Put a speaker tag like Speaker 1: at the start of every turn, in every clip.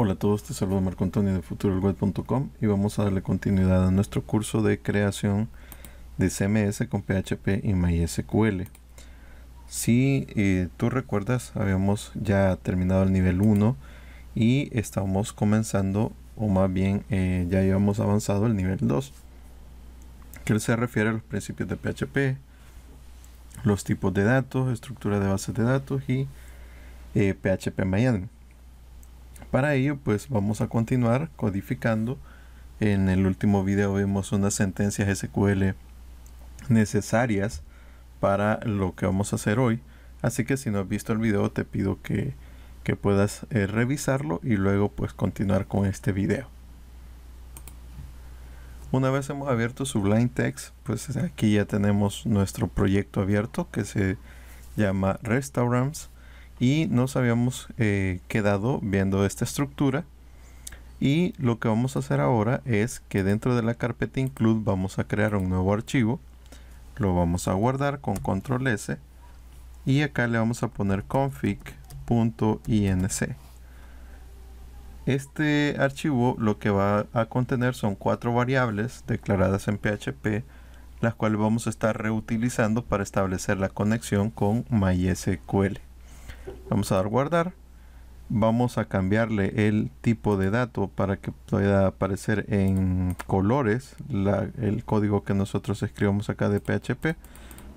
Speaker 1: Hola a todos, te saludo Marco Antonio de futuroweb.com y vamos a darle continuidad a nuestro curso de creación de CMS con PHP y MySQL. Si eh, tú recuerdas, habíamos ya terminado el nivel 1 y estamos comenzando, o más bien eh, ya íbamos avanzado el nivel 2, que se refiere a los principios de PHP, los tipos de datos, estructura de bases de datos y eh, PHP MyAdmin. Para ello, pues vamos a continuar codificando. En el último video vimos unas sentencias SQL necesarias para lo que vamos a hacer hoy. Así que si no has visto el video, te pido que, que puedas eh, revisarlo y luego pues continuar con este video. Una vez hemos abierto Sublime Text, pues aquí ya tenemos nuestro proyecto abierto que se llama Restaurants y nos habíamos eh, quedado viendo esta estructura y lo que vamos a hacer ahora es que dentro de la carpeta include vamos a crear un nuevo archivo lo vamos a guardar con control s y acá le vamos a poner config.inc este archivo lo que va a contener son cuatro variables declaradas en PHP las cuales vamos a estar reutilizando para establecer la conexión con MySQL vamos a dar guardar vamos a cambiarle el tipo de dato para que pueda aparecer en colores el código que nosotros escribimos acá de PHP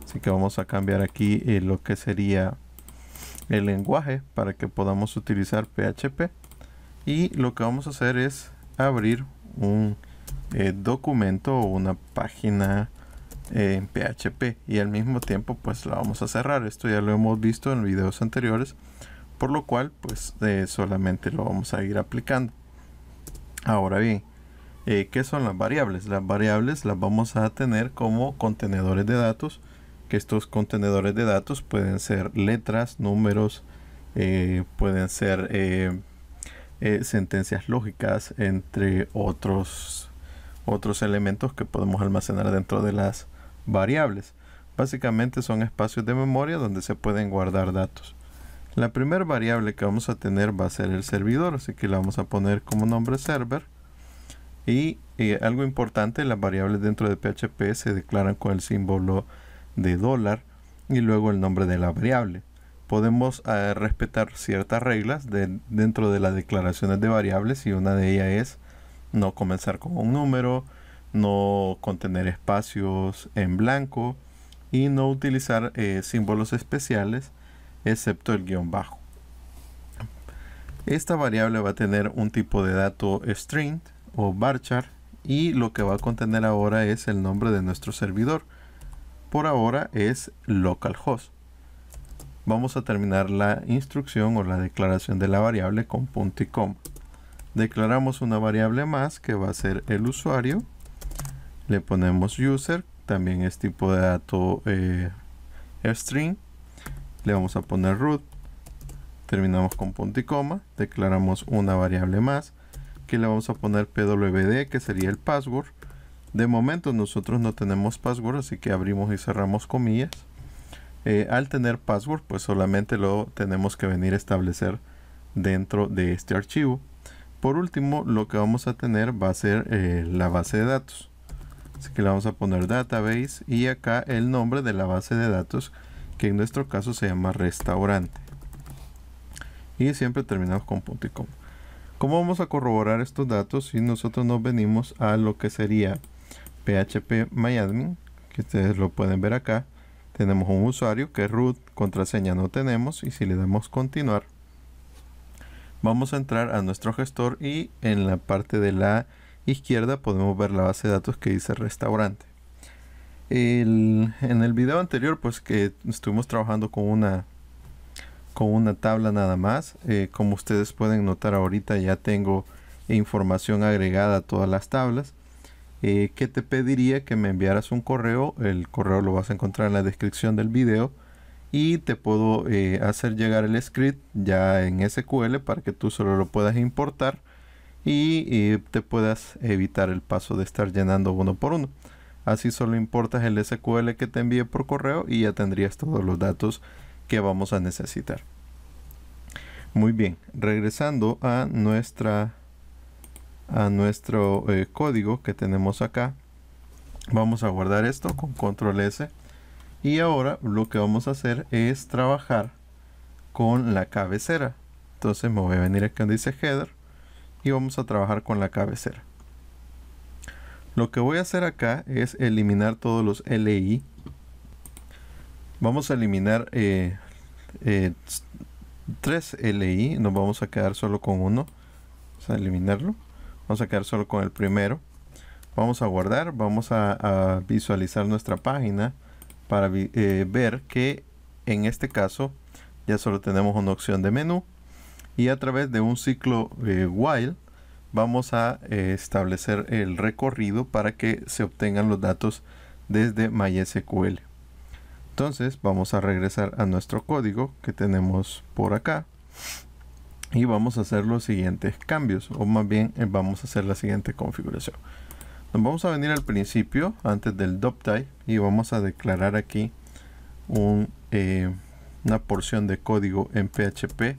Speaker 1: así que vamos a cambiar aquí eh, lo que sería el lenguaje para que podamos utilizar PHP y lo que vamos a hacer es abrir un eh, documento o una página en PHP y al mismo tiempo pues la vamos a cerrar esto ya lo hemos visto en videos anteriores por lo cual pues eh, solamente lo vamos a ir aplicando ahora bien que eh, ¿qué son las variables? las variables las vamos a tener como contenedores de datos que estos contenedores de datos pueden ser letras, números eh, pueden ser sentencias lógicas entre otros otros elementos que podemos almacenar dentro de las variables. Básicamente son espacios de memoria donde se pueden guardar datos. La primera variable que vamos a tener va a ser el servidor, así que la vamos a poner como nombre server. Y eh, algo importante, las variables dentro de PHP se declaran con el símbolo de dólar y luego el nombre de la variable. Podemos eh, respetar ciertas reglas dentro de las declaraciones de variables y una de ellas es no comenzar con un número, no contener espacios en blanco y no utilizar eh, símbolos especiales excepto el guión bajo. Esta variable va a tener un tipo de dato string o varchar y lo que va a contener ahora es el nombre de nuestro servidor. Por ahora es localhost. Vamos a terminar la instrucción o la declaración de la variable con punto y coma. Declaramos una variable más que va a ser el usuario le ponemos user también es tipo de dato eh, string le vamos a poner root terminamos con punto y coma declaramos una variable más que le vamos a poner pwd que sería el password de momento nosotros no tenemos password así que abrimos y cerramos comillas eh, al tener password pues solamente lo tenemos que venir a establecer dentro de este archivo por último lo que vamos a tener va a ser eh, la base de datos Así que le vamos a poner database y acá el nombre de la base de datos que en nuestro caso se llama restaurante. Y siempre terminamos con punto y coma. ¿Cómo vamos a corroborar estos datos si nosotros nos venimos a lo que sería PHP MyAdmin? Que ustedes lo pueden ver acá. Tenemos un usuario que root, contraseña no tenemos y si le damos continuar vamos a entrar a nuestro gestor y en la parte de la izquierda podemos ver la base de datos que dice restaurante. en el video anterior pues que estuvimos trabajando con una con una tabla nada más. Eh, como ustedes pueden notar ahorita ya tengo información agregada a todas las tablas. Eh, que te pediría que me enviaras un correo. El correo lo vas a encontrar en la descripción del video. Y te puedo eh, hacer llegar el script ya en SQL para que tú solo lo puedas importar y, te puedas evitar el paso de estar llenando uno por uno. Así solo importas el SQL que te envíe por correo y ya tendrías todos los datos que vamos a necesitar. Muy bien, regresando a nuestra a nuestro eh, código que tenemos acá. Vamos a guardar esto con control S. Y ahora lo que vamos a hacer es trabajar con la cabecera. Entonces me voy a venir acá donde dice header y vamos a trabajar con la cabecera. Lo que voy a hacer acá es eliminar todos los LI. Vamos a eliminar eh, 3 eh, LI, nos vamos a quedar solo con uno. Vamos a eliminarlo. Vamos a quedar solo con el primero. Vamos a guardar, vamos a, visualizar nuestra página para eh, ver que en este caso ya solo tenemos una opción de menú y a través de un ciclo eh, while vamos a eh, establecer el recorrido para que se obtengan los datos desde MySQL. Entonces vamos a regresar a nuestro código que tenemos por acá y vamos a hacer los siguientes cambios o más bien eh, vamos a hacer la siguiente configuración. Nos vamos a venir al principio antes del type y vamos a declarar aquí una porción de código en PHP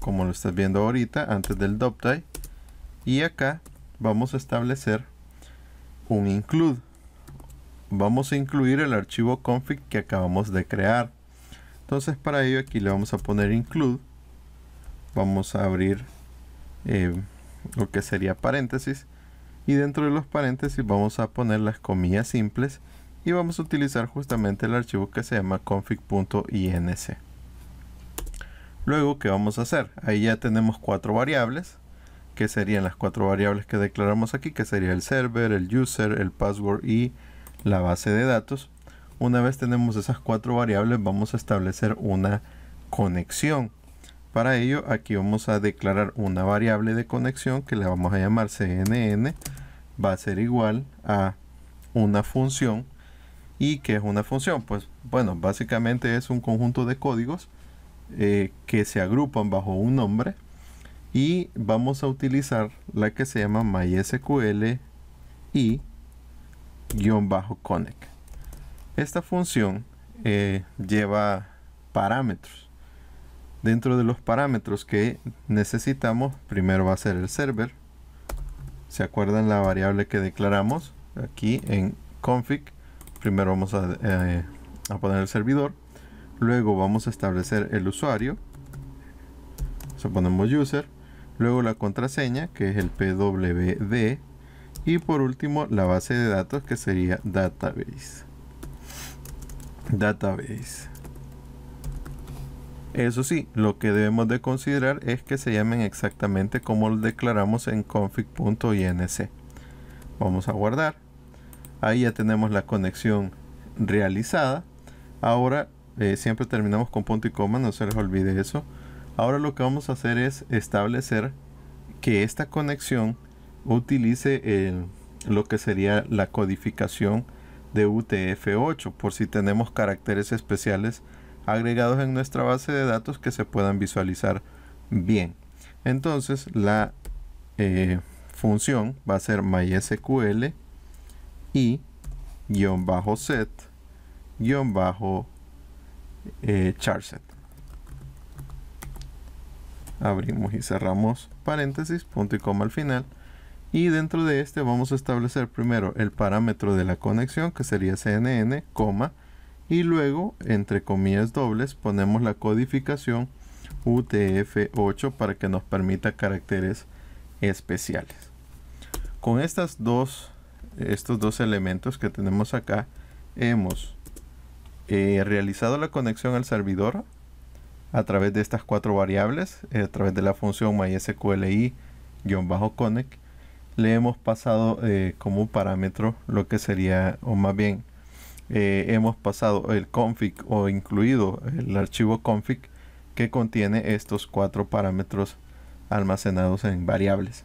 Speaker 1: como lo estás viendo ahorita antes del tie. y acá vamos a establecer un include vamos a incluir el archivo config que acabamos de crear entonces para ello aquí le vamos a poner include vamos a abrir eh, lo que sería paréntesis y dentro de los paréntesis vamos a poner las comillas simples y vamos a utilizar justamente el archivo que se llama config.inc Luego, ¿qué vamos a hacer? Ahí ya tenemos cuatro variables, que serían las cuatro variables que declaramos aquí, que sería el server, el user, el password y la base de datos. Una vez tenemos esas cuatro variables, vamos a establecer una conexión. Para ello, aquí vamos a declarar una variable de conexión que la vamos a llamar cnn. Va a ser igual a una función. ¿Y qué es una función? Pues bueno, básicamente es un conjunto de códigos eh, que se agrupan bajo un nombre y vamos a utilizar la que se llama MySQL y guión bajo connect. Esta función eh, lleva parámetros. Dentro de los parámetros que necesitamos, primero va a ser el server. ¿Se acuerdan la variable que declaramos? Aquí en config, primero vamos a eh, poner el servidor luego vamos a establecer el usuario suponemos user luego la contraseña que es el pwd y por último la base de datos que sería database database eso sí, lo que debemos de considerar es que se llamen exactamente como lo declaramos en config.inc. Vamos a guardar. Ahí ya tenemos la conexión realizada. Ahora eh, siempre terminamos con punto y coma, no se les olvide eso. Ahora lo que vamos a hacer es establecer que esta conexión utilice lo que sería la codificación de UTF-8 por si tenemos caracteres especiales agregados en nuestra base de datos que se puedan visualizar bien. Entonces la eh, función va a ser mysql y guión bajo set guión bajo eh, charset abrimos y cerramos paréntesis punto y coma al final y dentro de este vamos a establecer primero el parámetro de la conexión que sería cnn coma y luego entre comillas dobles ponemos la codificación utf8 para que nos permita caracteres especiales con estas dos estos dos elementos que tenemos acá hemos He realizado la conexión al servidor a través de estas cuatro variables, eh, a través de la función mysqli-connect, le hemos pasado eh, como parámetro lo que sería, o más bien, eh, hemos pasado el config o incluido el archivo config que contiene estos cuatro parámetros almacenados en variables.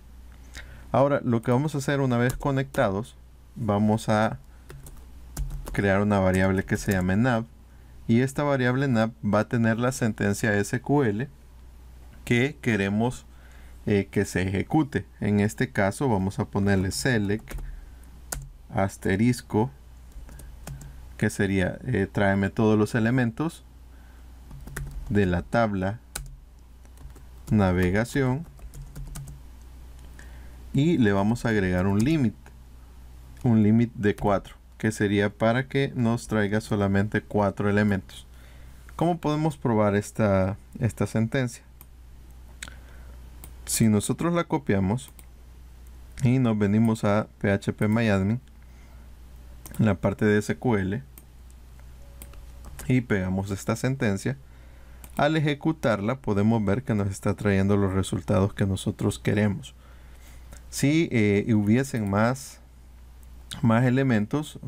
Speaker 1: Ahora, lo que vamos a hacer una vez conectados, vamos a crear una variable que se llame nav y esta variable nav va a tener la sentencia SQL que queremos eh, que se ejecute. En este caso vamos a ponerle select asterisco que sería eh, tráeme todos los elementos de la tabla navegación y le vamos a agregar un límite un límite de 4 que sería para que nos traiga solamente cuatro elementos. ¿Cómo podemos probar esta, esta sentencia? Si nosotros la copiamos y nos venimos a PHP en la parte de SQL, y pegamos esta sentencia, al ejecutarla podemos ver que nos está trayendo los resultados que nosotros queremos. Si eh, hubiesen más más elementos,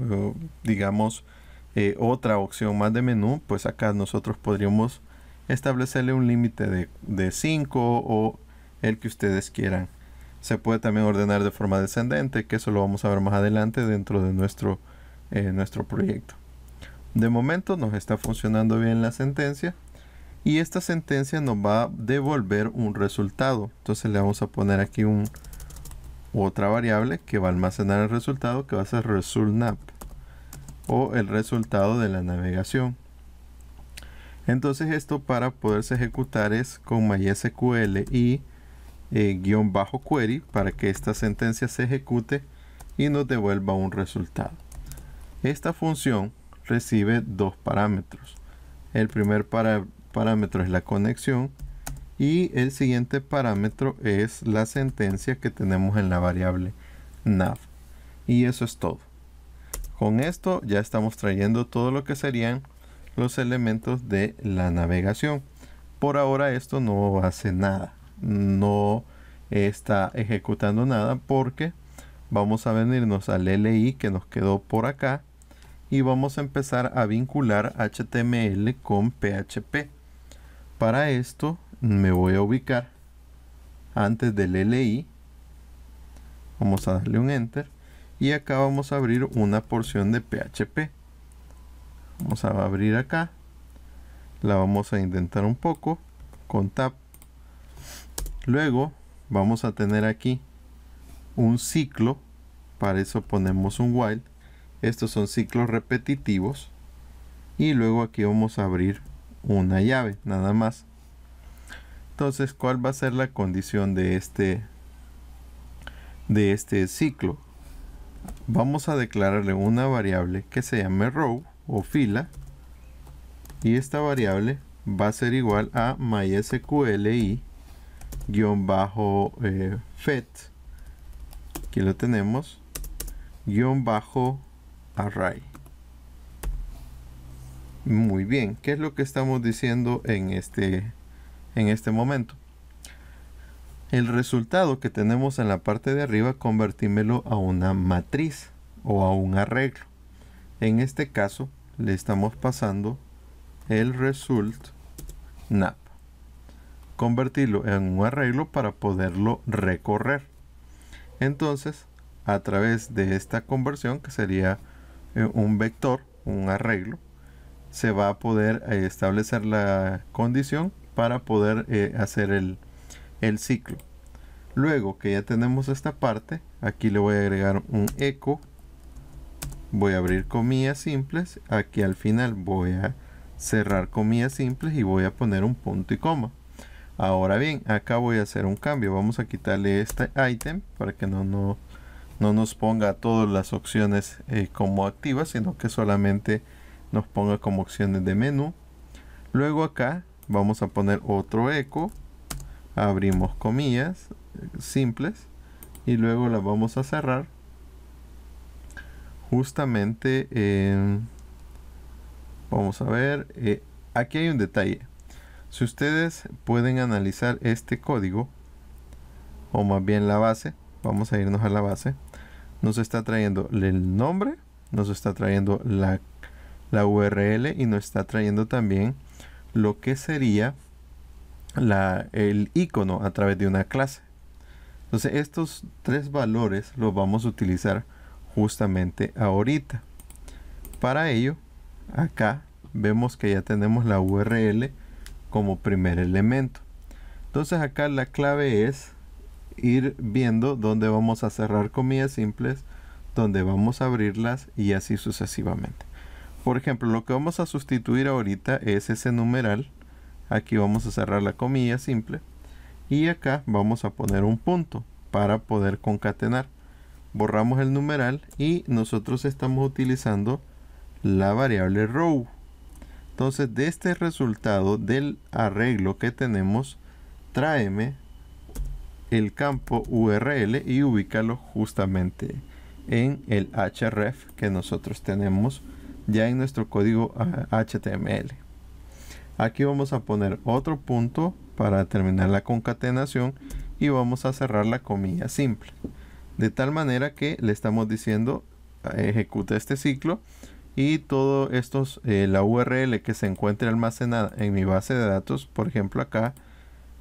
Speaker 1: digamos eh, otra opción más de menú, pues acá nosotros podríamos establecerle un límite de 5 o el que ustedes quieran. Se puede también ordenar de forma descendente, que eso lo vamos a ver más adelante dentro de nuestro, eh, nuestro proyecto. De momento nos está funcionando bien la sentencia y esta sentencia nos va a devolver un resultado. Entonces le vamos a poner aquí un, otra variable que va a almacenar el resultado que va a ser resultNap o el resultado de la navegación. Entonces esto para poderse ejecutar es con MySQL y eh, guión bajo query para que esta sentencia se ejecute y nos devuelva un resultado. Esta función recibe dos parámetros. El primer parámetro es la conexión y el siguiente parámetro es la sentencia que tenemos en la variable nav. Y eso es todo. Con esto ya estamos trayendo todo lo que serían los elementos de la navegación. Por ahora esto no hace nada. No está ejecutando nada porque vamos a venirnos al LI que nos quedó por acá y vamos a empezar a vincular HTML con PHP. Para esto me voy a ubicar antes del LI. Vamos a darle un Enter. Y acá vamos a abrir una porción de PHP. Vamos a abrir acá. La vamos a intentar un poco con Tab. Luego vamos a tener aquí un ciclo. Para eso ponemos un while. Estos son ciclos repetitivos. Y luego aquí vamos a abrir una llave, nada más. Entonces, ¿cuál va a ser la condición de este, de este ciclo? Vamos a declararle una variable que se llame row o fila y esta variable va a ser igual a mysqli-fet eh, aquí lo tenemos guión bajo array muy bien, ¿qué es lo que estamos diciendo en este en este momento. El resultado que tenemos en la parte de arriba convertímelo a una matriz o a un arreglo. En este caso le estamos pasando el result nap. Convertirlo en un arreglo para poderlo recorrer. Entonces, a través de esta conversión que sería eh, un vector, un arreglo, se va a poder eh, establecer la condición para poder eh, hacer el, ciclo. Luego que ya tenemos esta parte, aquí le voy a agregar un eco. Voy a abrir comillas simples. Aquí al final voy a cerrar comillas simples y voy a poner un punto y coma. Ahora bien, acá voy a hacer un cambio. Vamos a quitarle este item para que no, no, nos ponga todas las opciones eh, como activas, sino que solamente nos ponga como opciones de menú. Luego acá vamos a poner otro eco abrimos comillas simples y luego la vamos a cerrar justamente vamos a ver eh, aquí hay un detalle si ustedes pueden analizar este código o más bien la base vamos a irnos a la base nos está trayendo el nombre nos está trayendo la, la url y nos está trayendo también lo que sería la, el icono a través de una clase. Entonces estos tres valores los vamos a utilizar justamente ahorita. Para ello, acá vemos que ya tenemos la URL como primer elemento. Entonces acá la clave es ir viendo dónde vamos a cerrar comillas simples, dónde vamos a abrirlas y así sucesivamente. Por ejemplo, lo que vamos a sustituir ahorita es ese numeral. Aquí vamos a cerrar la comilla simple. Y acá vamos a poner un punto para poder concatenar. Borramos el numeral y nosotros estamos utilizando la variable row. Entonces, de este resultado del arreglo que tenemos, tráeme el campo URL y ubícalo justamente en el href que nosotros tenemos ya en nuestro código HTML. Ah, Aquí vamos a poner otro punto para terminar la concatenación y vamos a cerrar la comilla simple. De tal manera que le estamos diciendo ah, ejecuta este ciclo y todo esto eh, la URL que se encuentre almacenada en mi base de datos, por ejemplo acá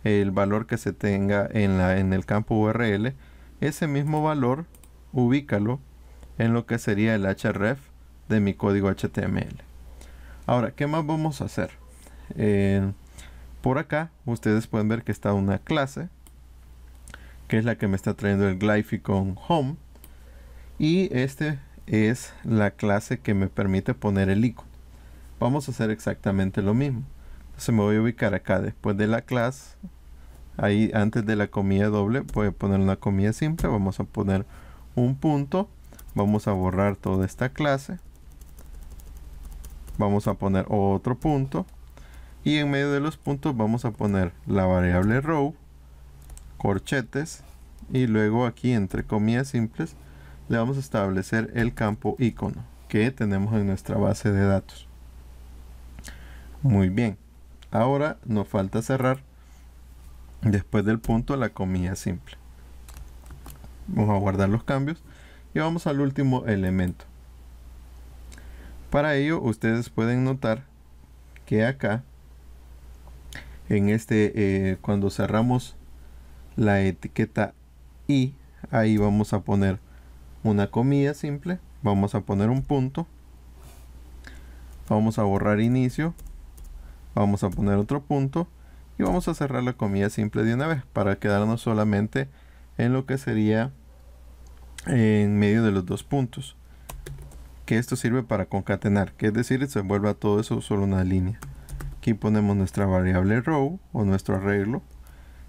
Speaker 1: el valor que se tenga en, la, en el campo URL, ese mismo valor ubícalo en lo que sería el href de mi código HTML. Ahora, ¿qué más vamos a hacer? Eh, por acá ustedes pueden ver que está una clase que es la que me está trayendo el Glyphicon Home y este es la clase que me permite poner el icono. Vamos a hacer exactamente lo mismo. Entonces me voy a ubicar acá después de la clase. Ahí antes de la comilla doble voy a poner una comilla simple. Vamos a poner un punto. Vamos a borrar toda esta clase vamos a poner otro punto y en medio de los puntos vamos a poner la variable row corchetes y luego aquí entre comillas simples le vamos a establecer el campo icono que tenemos en nuestra base de datos muy bien ahora nos falta cerrar después del punto la comilla simple vamos a guardar los cambios y vamos al último elemento para ello, ustedes pueden notar que acá, en este, eh, cuando cerramos la etiqueta y, ahí vamos a poner una comilla simple, vamos a poner un punto, vamos a borrar inicio, vamos a poner otro punto y vamos a cerrar la comilla simple de una vez para quedarnos solamente en lo que sería en medio de los dos puntos que esto sirve para concatenar, que es decir, se vuelve todo eso solo una línea. Aquí ponemos nuestra variable row o nuestro arreglo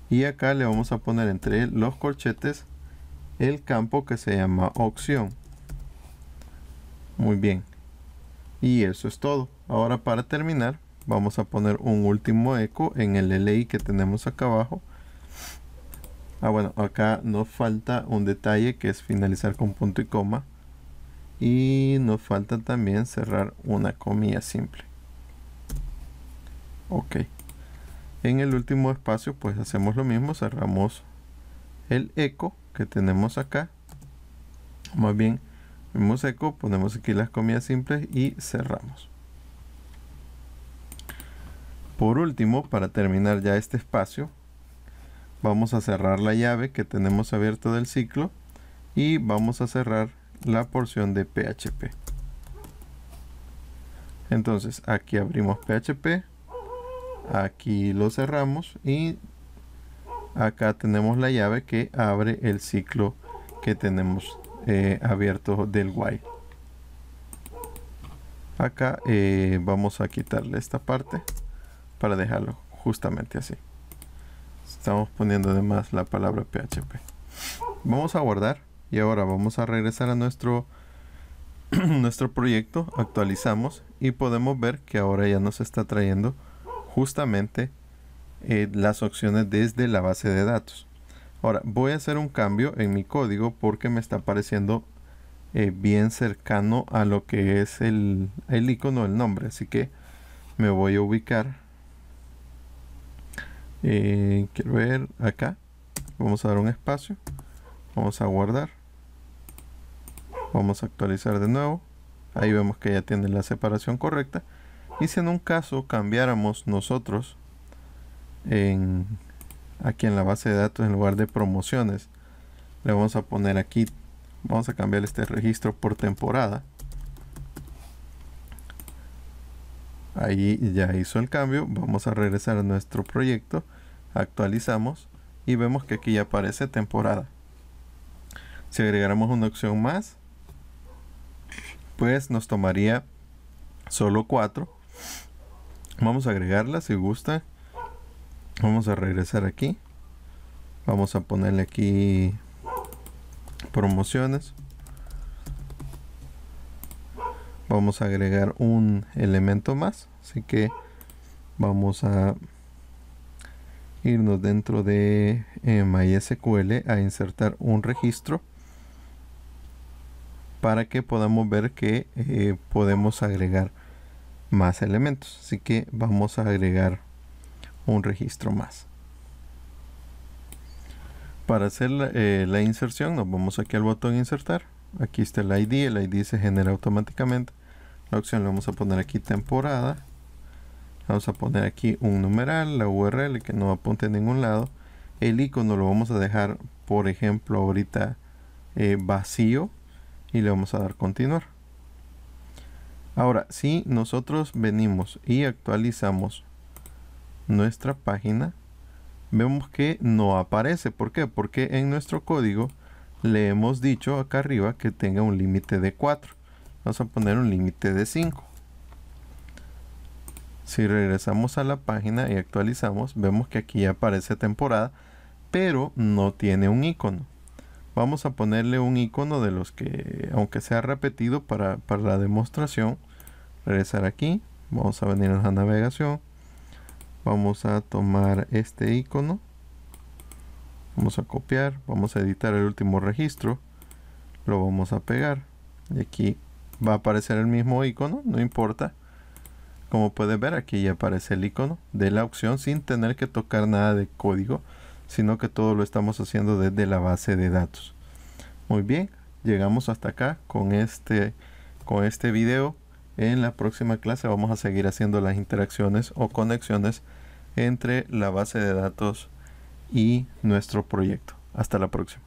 Speaker 1: y acá le vamos a poner entre los corchetes el campo que se llama opción. Muy bien. Y eso es todo. Ahora para terminar vamos a poner un último eco en el LI que tenemos acá abajo. Ah bueno, acá nos falta un detalle que es finalizar con punto y coma y nos falta también cerrar una comilla simple ok en el último espacio pues hacemos lo mismo cerramos el eco que tenemos acá más bien vemos eco ponemos aquí las comillas simples y cerramos por último para terminar ya este espacio vamos a cerrar la llave que tenemos abierta del ciclo y vamos a cerrar la porción de PHP. Entonces aquí abrimos PHP, aquí lo cerramos y acá tenemos la llave que abre el ciclo que tenemos eh, abierto del while. Acá eh, vamos a quitarle esta parte para dejarlo justamente así. Estamos poniendo además la palabra PHP. Vamos a guardar. Y ahora vamos a regresar a nuestro, nuestro proyecto, actualizamos y podemos ver que ahora ya nos está trayendo justamente eh, las opciones desde la base de datos. Ahora voy a hacer un cambio en mi código porque me está apareciendo eh, bien cercano a lo que es el, icono el nombre. Así que me voy a ubicar. Eh, quiero ver acá. Vamos a dar un espacio. Vamos a guardar. Vamos a actualizar de nuevo. Ahí vemos que ya tiene la separación correcta. Y si en un caso cambiáramos nosotros en, aquí en la base de datos en lugar de promociones, le vamos a poner aquí, vamos a cambiar este registro por temporada. Ahí ya hizo el cambio, vamos a regresar a nuestro proyecto, actualizamos y vemos que aquí ya aparece temporada. Si agregáramos una opción más, pues nos tomaría solo cuatro. Vamos a agregarla si gusta. Vamos a regresar aquí. Vamos a ponerle aquí promociones. Vamos a agregar un elemento más. Así que vamos a irnos dentro de eh, MySQL a insertar un registro para que podamos ver que eh, podemos agregar más elementos así que vamos a agregar un registro más para hacer la, eh, inserción nos vamos aquí al botón insertar aquí está el ID, el ID se genera automáticamente la opción le vamos a poner aquí temporada vamos a poner aquí un numeral, la URL que no apunte a ningún lado el icono lo vamos a dejar por ejemplo ahorita eh, vacío y le vamos a dar continuar ahora si nosotros venimos y actualizamos nuestra página vemos que no aparece ¿por qué? porque en nuestro código le hemos dicho acá arriba que tenga un límite de 4 vamos a poner un límite de 5 si regresamos a la página y actualizamos vemos que aquí aparece temporada pero no tiene un icono vamos a ponerle un icono de los que, aunque sea repetido para, la demostración, regresar aquí, vamos a venir a la navegación, vamos a tomar este icono, vamos a copiar, vamos a editar el último registro, lo vamos a pegar y aquí va a aparecer el mismo icono, no importa. Como puedes ver aquí ya aparece el icono de la opción sin tener que tocar nada de código sino que todo lo estamos haciendo desde la base de datos. Muy bien, llegamos hasta acá con este, con este video. En la próxima clase vamos a seguir haciendo las interacciones o conexiones entre la base de datos y nuestro proyecto. Hasta la próxima.